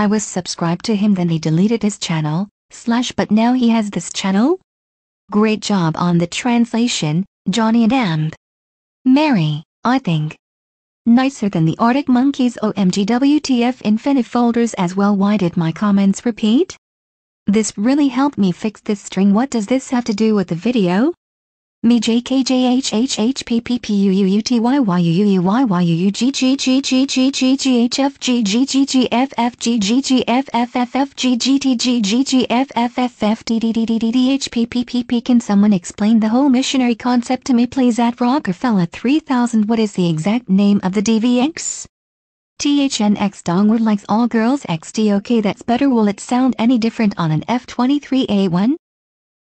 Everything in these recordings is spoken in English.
I was subscribed to him then he deleted his channel, slash but now he has this channel? Great job on the translation, Johnny and Amb. Mary, I think. Nicer than the Arctic Monkeys Omgwtf, Infinite folders as well why did my comments repeat? This really helped me fix this string what does this have to do with the video? me j k j h h h p p p u u u t y y u u u y y u u g g g g g g g h f g g g g f f g g g f f f f g g t g g g f f f f d d d d d d h p p p p Can someone explain the whole missionary concept to me please at Rockefeller 3000 What is the exact name of the DVX? THNX downward likes all girls XD okay that's better will it sound any different on an F-23A1?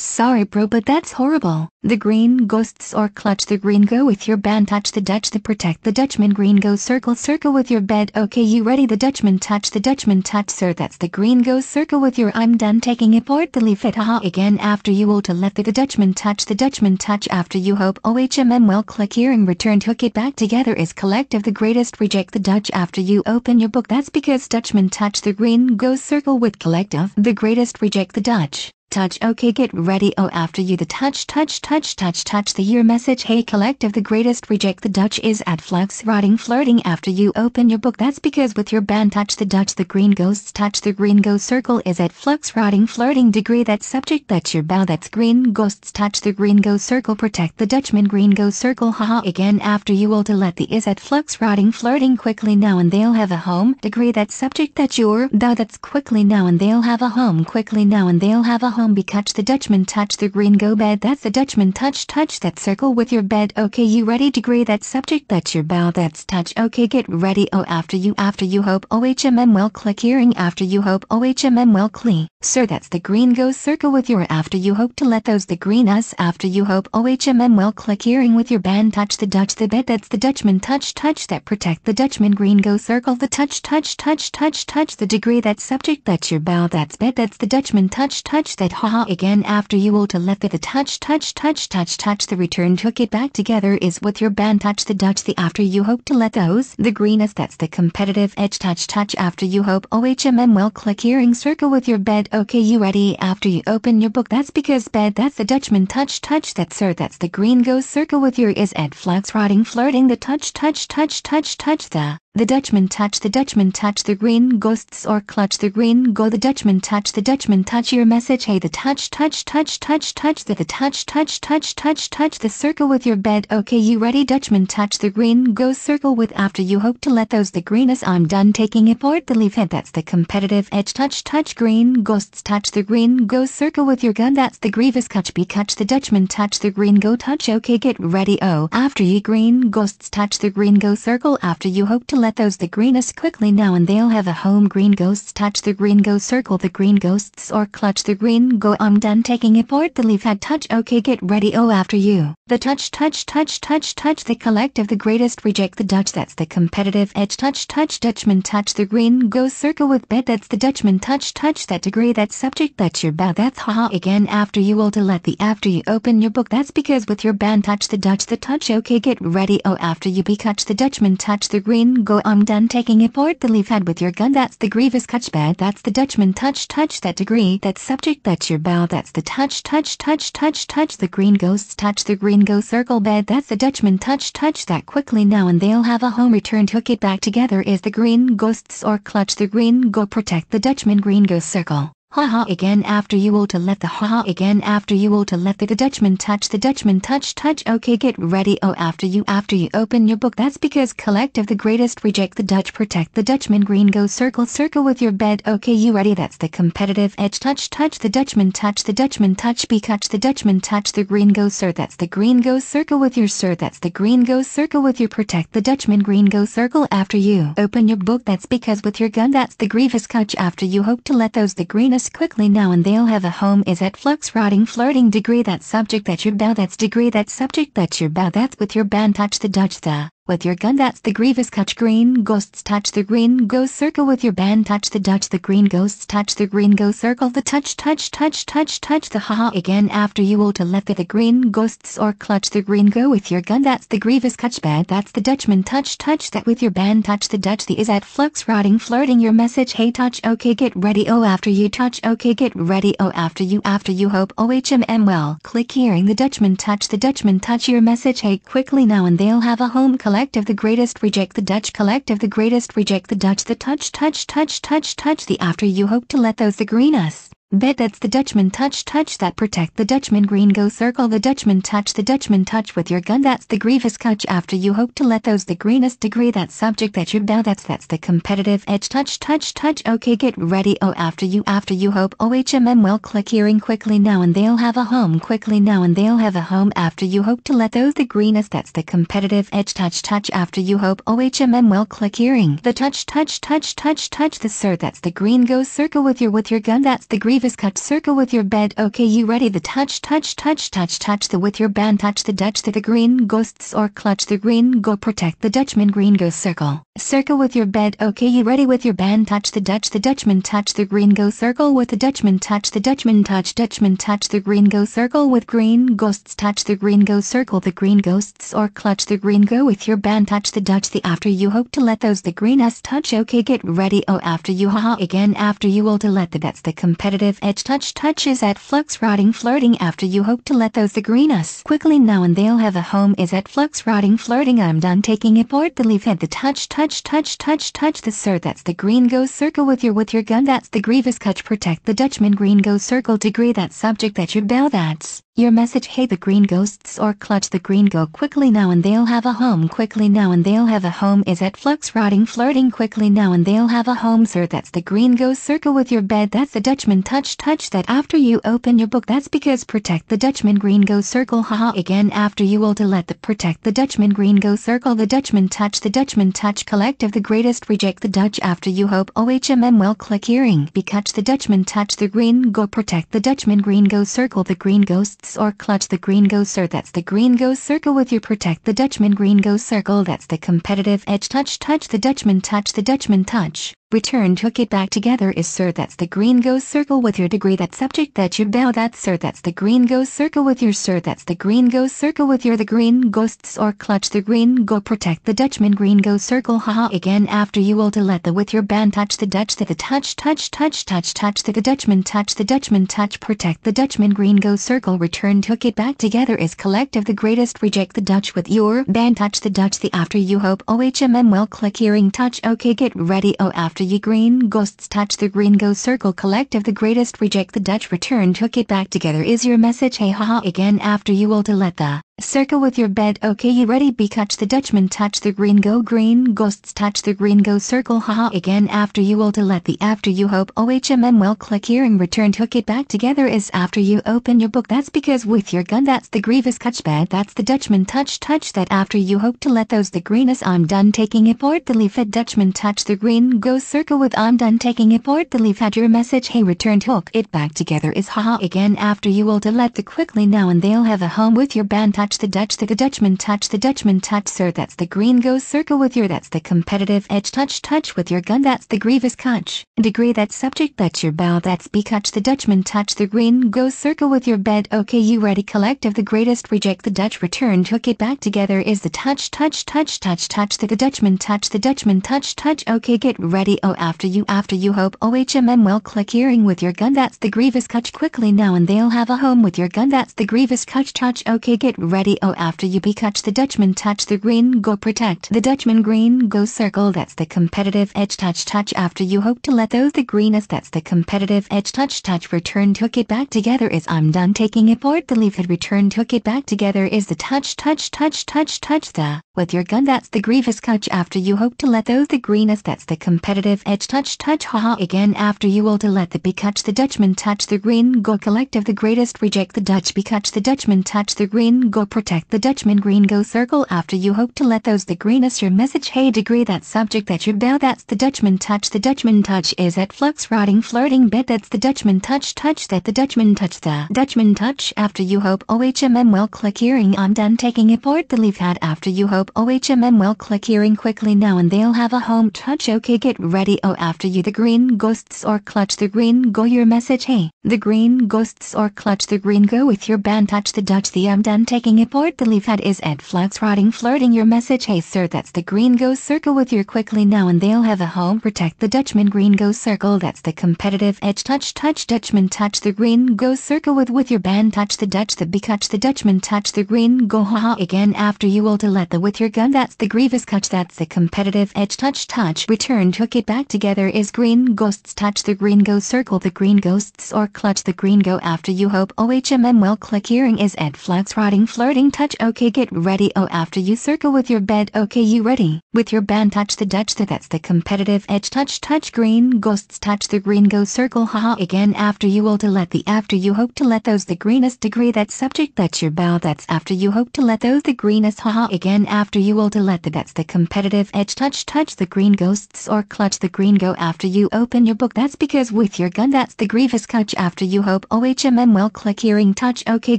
Sorry bro but that's horrible. The green ghosts or clutch the green go with your band touch the Dutch the protect the Dutchman green go circle circle with your bed okay you ready the Dutchman touch the Dutchman touch sir that's the green go circle with your I'm done taking apart the leaf it haha again after you all to let the, the Dutchman touch the Dutchman touch after you hope OHMM well click hearing Return. hook it back together is collective the greatest reject the Dutch after you open your book that's because Dutchman touch the green go circle with collective the greatest reject the Dutch. Touch OK get ready oh after you the touch touch touch touch touch the year message hey collective the greatest reject the Dutch is at flux. rotting flirting after you open your book that's because with your band touch the Dutch the green ghosts touch the green ghost circle is at flux rotting flirting degree that subject that's your bow that's green ghosts touch the green ghost circle protect the Dutchman green ghost circle haha again after you will to let the is at flux rotting flirting quickly now and they'll have a home degree that subject That's your bow that's quickly now and they'll have a home quickly now and they'll have a home Combi the Dutchman touch the green go bed that the Dutchman touch touch that circle with your bed okay you ready degree that subject that's your bow that's touch okay get ready oh after you after you hope OHMM well click hearing after you hope OHMM well clee sir that's the green go circle with your after you hope to let those the green us after you hope OHMM well click hearing with your band touch the Dutch the bed that's the Dutchman touch touch that protect the Dutchman green go circle the touch touch touch touch touch the degree that subject that's your bow that's bed that's the Dutchman touch touch that it haha again after you will to let the, the touch touch touch touch touch the return took it back together is with your band touch the Dutch. the after you hope to let those the greenest. that's the competitive edge touch touch after you hope ohmm well click hearing circle with your bed okay you ready after you open your book that's because bed that's the Dutchman touch touch that sir that's the green Go circle with your is ed flags rotting flirting the touch touch touch touch touch the the Dutchman touch the Dutchman touch the green ghosts or clutch the green go the Dutchman touch the Dutchman touch your message hey the touch touch touch touch touch the, the touch touch touch touch touch the circle with your bed okay you ready Dutchman touch the green go circle with after you hope to let those the green as I'm done taking apart the leaf head that's the competitive edge touch touch green ghosts touch the green go circle with your gun that's the grievous catch be catch the Dutchman touch the green go touch okay get ready oh after you green ghosts touch the green go circle after you hope to let let those the greenest quickly now and they'll have a home green ghosts touch the green go circle the green ghosts or clutch the green go I'm done taking apart the leaf had touch okay get ready oh after you the touch touch touch touch touch the collective the greatest reject the Dutch that's the competitive edge touch touch Dutchman touch the green go circle with bed that's the Dutchman touch touch that degree that subject that's your bow that's haha again after you will to let the after you open your book that's because with your band touch the Dutch the touch okay get ready oh after you be catch the Dutchman touch the green go I'm done taking apart the leaf head with your gun that's the grievous catch bad that's the Dutchman touch touch that degree that subject that's your bow that's the touch touch touch touch touch the green ghosts touch the green go circle bed that's the Dutchman touch touch that quickly now and they'll have a home to hook it back together is the green ghosts or clutch the green go protect the Dutchman green go circle. Haha -ha again after you all to let the haha -ha again after you all to let the, the Dutchman touch the Dutchman touch touch okay get ready oh after you after you open your book that's because collective the greatest reject the Dutch protect the Dutchman green go circle circle with your bed okay you ready that's the competitive edge touch touch the Dutchman touch the Dutchman touch be catch the Dutchman touch the green go sir that's the green go circle with your sir that's the green go circle with your protect the Dutchman green go circle after you open your book that's because with your gun that's the grievous catch after you hope to let those the green quickly now and they'll have a home is at flux rotting flirting degree that subject that your bow that's degree that subject that your bow that's with your band touch the dutch the with your gun that's the grievous catch green ghosts touch the green ghost circle with your band touch the Dutch. the green ghosts touch the green go circle the touch touch touch touch touch the haha again after you all to let the, the green ghosts or clutch the green go with your gun that's the grievous catch bad that's the Dutchman touch touch that with your band touch the Dutch the is at flux rotting flirting your message hey touch okay get ready oh after you touch okay get ready oh after you after you hope oh, H M M. well click hearing the Dutchman touch the Dutchman touch your message hey quickly now and they'll have a home collection collect of the greatest reject the Dutch collect of the greatest reject the Dutch the touch touch touch touch touch the after you hope to let those the green us. Bet that's the Dutchman touch touch that protect the Dutchman green go circle the Dutchman touch the Dutchman touch with your gun that's the grievous touch after you hope to let those the greenest degree that subject that you bow that's that's the competitive edge touch touch touch okay get ready oh after you after you hope OHMM well click hearing quickly now and they'll have a home quickly now and they'll have a home after you hope to let those the greenest that's the competitive edge touch touch after you hope OHMM well click hearing the touch touch touch touch touch the sir that's the green go circle with your with your gun that's the green Davis cut circle with your bed okay you ready the touch touch touch touch touch the with your band touch the Dutch the, the green ghosts or clutch the green go protect the Dutchman green go circle. Circle with your bed okay you ready with your band touch the Dutch the Dutchman touch the green go circle with the Dutchman touch the Dutchman touch Dutchman touch the green go circle with green ghosts touch the green go circle the green ghosts or clutch the green go with your band touch the Dutch the after you hope to let those the green s touch okay get ready oh after you haha again after you will to let the that's the competitive edge touch touches at flux rotting flirting after you hope to let those the green us quickly now and they'll have a home is at flux rotting flirting I'm done taking apart the leaf at the touch touch touch touch touch touch the sir that's the green go circle with your with your gun that's the grievous cut protect the Dutchman green go circle degree that subject that your bell that's your message hey the green ghosts or clutch the green go quickly now and they'll have a home quickly now and they'll have a home is at flux rotting flirting quickly now and they'll have a home sir that's the green go circle with your bed that's the Dutchman touch touch that after you open your book that's because protect the Dutchman green go circle haha again after you will to let the protect the Dutchman green go circle the Dutchman touch the Dutchman touch collective the greatest reject the Dutch after you hope OHMM well click hearing be catch the Dutchman touch the green go protect the Dutchman green go circle the green ghosts or clutch the green go sir that's the green go circle with your protect the Dutchman green go circle that's the competitive edge touch touch the Dutchman touch the Dutchman touch. Return hook it back together is sir that's the green goes circle with your degree that subject that you bow that sir that's the green goes circle with your sir that's the green goes circle with your the green ghosts or clutch the green go protect the Dutchman green go circle haha again after you will to let the with your band touch the Dutch that the touch touch touch touch touch that the Dutchman touch the Dutchman touch protect the Dutchman green go circle return hook it back together is collective the greatest reject the Dutch with your band touch the Dutch the after you hope ohmm well click hearing touch okay get ready oh after after ye green ghosts touch the green go circle collective the greatest reject the Dutch return took it back together is your message hey haha again after you will to let the Circle with your bed okay you ready be catch the Dutchman touch the green go green ghosts touch the green go circle haha again after you will to let the after you hope OHMM well click here and return hook it back together is after you open your book that's because with your gun that's the grievous catch bed that's the Dutchman touch touch that after you hope to let those the greenest. I'm done taking apart the leaf at Dutchman touch the green go circle with I'm done taking apart the leaf had your message hey return hook it back together is haha again after you will to let the quickly now and they'll have a home with your band touch touch the Dutch, the Dutchman touch the Dutchman touch sir that's the green go circle with your that's the competitive edge touch touch with your gun that's the grievous touch degree that subject that's your bow that's be touch the Dutchman touch the green go circle with your bed okay you ready collective the greatest reject the Dutch return hook it back together is the touch touch touch touch touch the, the Dutchman touch the Dutchman touch touch okay get ready oh after you after you hope OHMM well click earring with your gun that's the grievous touch quickly now and they'll have a home with your gun that's the grievous touch touch okay get ready ready oh after you be catch the Dutchman touch the green go protect the Dutchman green go circle that's the competitive edge touch touch after you hope to let those the greenest. that's the competitive edge touch touch return hook it back together is I'm done taking apart the leaf had returned hook it back together is the touch touch touch touch touch the with your gun that's the grievous catch after you hope to let those the greenest. that's the competitive edge touch touch haha again after you will to let the be catch the Dutchman touch the green go collective the greatest reject the Dutch be catch the Dutchman touch the green go protect the Dutchman green go circle after you hope to let those the greenest your message hey degree that subject that your bow that's the Dutchman touch the Dutchman touch is at flux rotting flirting bit that's the Dutchman touch touch that the Dutchman touch the Dutchman touch after you hope OHMM well click hearing I'm done taking apart the leaf hat after you hope OHMM well click hearing quickly now and they'll have a home touch okay get ready oh after you the green ghosts or clutch the green go your message hey the green ghosts or clutch the green go with your band touch the Dutch the I'm done taking taking a port leaf leave is at flags rotting flirting your message hey sir that's the green go circle with your quickly now and they'll have a home protect the Dutchman green go circle that's the competitive edge touch touch Dutchman touch the green go circle with with your band touch the Dutch the be catch the Dutchman touch the green go haha again after you will to let the with your gun that's the grievous catch that's the competitive edge touch touch return hook it back together is green ghosts touch the green go circle the green ghosts or clutch the green go after you hope OHMM well click hearing is at flags rotting flirting touch okay get ready oh after you circle with your bed okay you ready with your band touch the dutch the that's the competitive edge touch touch green ghosts touch the green go circle haha again after you will to let the after you hope to let those the greenest degree that subject that's your bow that's after you hope to let those the greenest haha again after you will to let the that's the competitive edge touch touch the green ghosts or clutch the green go after you open your book that's because with your gun that's the grievous touch. after you hope ohmm well click hearing touch okay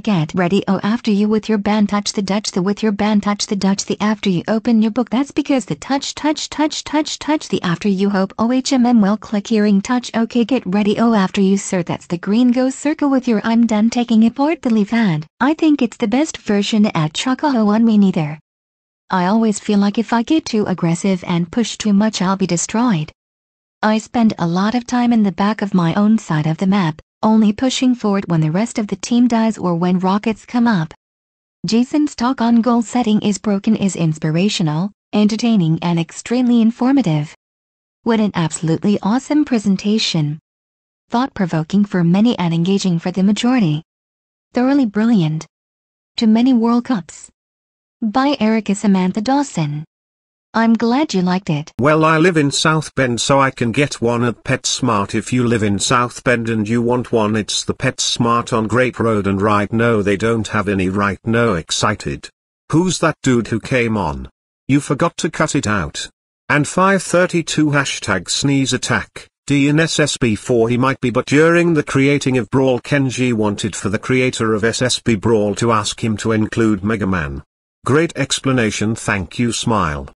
get ready oh after you with your band touch the Dutch the with your band touch the Dutch the after you open your book that's because the touch touch touch touch touch the after you hope OHMM well click hearing touch okay get ready oh after you sir that's the green go circle with your I'm done taking apart the leaf ad I think it's the best version at Chocoho on me neither. I always feel like if I get too aggressive and push too much I'll be destroyed. I spend a lot of time in the back of my own side of the map, only pushing forward when the rest of the team dies or when rockets come up. Jason's talk on goal setting is broken is inspirational, entertaining and extremely informative. What an absolutely awesome presentation. Thought-provoking for many and engaging for the majority. Thoroughly brilliant. To many World Cups. By Erica Samantha Dawson. I'm glad you liked it. Well I live in South Bend so I can get one at PetSmart if you live in South Bend and you want one it's the PetSmart on Grape Road and right now they don't have any right now excited. Who's that dude who came on? You forgot to cut it out. And 532 hashtag sneeze attack, DNSSB4 he might be but during the creating of Brawl Kenji wanted for the creator of SSB Brawl to ask him to include Mega Man. Great explanation thank you smile.